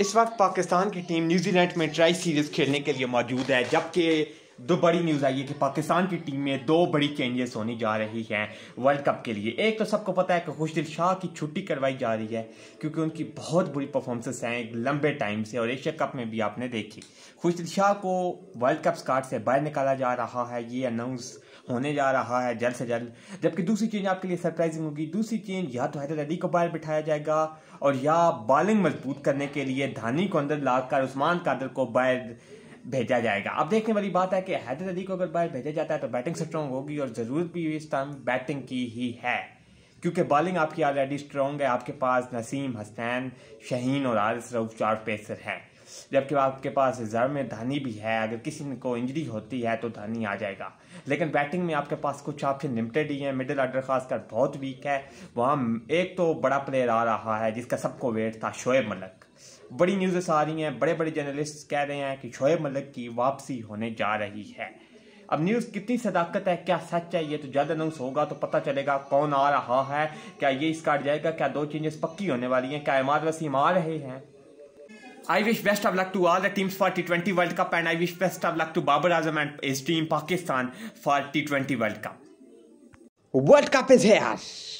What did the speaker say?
इस वक्त पाकिस्तान की टीम न्यूजीलैंड में ट्राई सीरीज़ खेलने के लिए मौजूद है जबकि दो बड़ी न्यूज़ आई है कि पाकिस्तान की टीम में दो बड़ी चेंजेस होने जा रही हैं वर्ल्ड कप के लिए एक तो सबको पता है कि खुशदिल शाह की छुट्टी करवाई जा रही है क्योंकि उनकी बहुत बुरी परफॉर्मेंसेस हैं एक लंबे टाइम से और एशिया कप में भी आपने देखी खुशदिल शाह को वर्ल्ड कप स्कार्ट से बाहर निकाला जा रहा है ये अनाउंस होने जा रहा है जल्द से जल्द जबकि दूसरी चेंज आपके लिए सरप्राइजिंग होगी दूसरी चेंज या तो हैदर अली को बाहर बिठाया जाएगा और या बॉलिंग मजबूत करने के लिए धानी को अंदर लाकर उस्मान कादर को बाहर भेजा जाएगा अब देखने वाली बात है कि हैदर अली को अगर बाहर भेजा जाता है तो बैटिंग स्ट्रॉन्ग होगी और ज़रूरत भी इस टाइम बैटिंग की ही है क्योंकि बॉलिंग आपकी ऑलरेडी स्ट्रॉन्ग है आपके पास नसीम हसनैन शहीन और आरिस रऊफ चार पेसर हैं जबकि आपके पास रिजर्व में धानी भी है अगर किसी को इंजरी होती है तो धानी आ जाएगा लेकिन बैटिंग में आपके पास कुछ ऑप्शन लिमिटेड ही हैं मिडिल ऑर्डर खासकर बहुत वीक है वहाँ एक तो बड़ा प्लेयर आ रहा है जिसका सबको वेट था शोएब मलक बड़ी न्यूज़ेस आ रही हैं बड़े बड़े जर्नलिस्ट कह रहे हैं कि शोएब मलिक की वापसी होने जा रही है अब न्यूज़ कितनी सदाकत है क्या सच है ये तो जल्द अनाउंस होगा तो पता चलेगा कौन आ रहा है क्या ये इसका जाएगा क्या दो चेंजेस पक्की होने वाली हैं क्या इमार वसीम आ रहे हैं I wish best of luck to all the teams for T20 World Cup and I wish best of luck to Babar Azam and his team Pakistan for T20 World Cup. World Cup is here.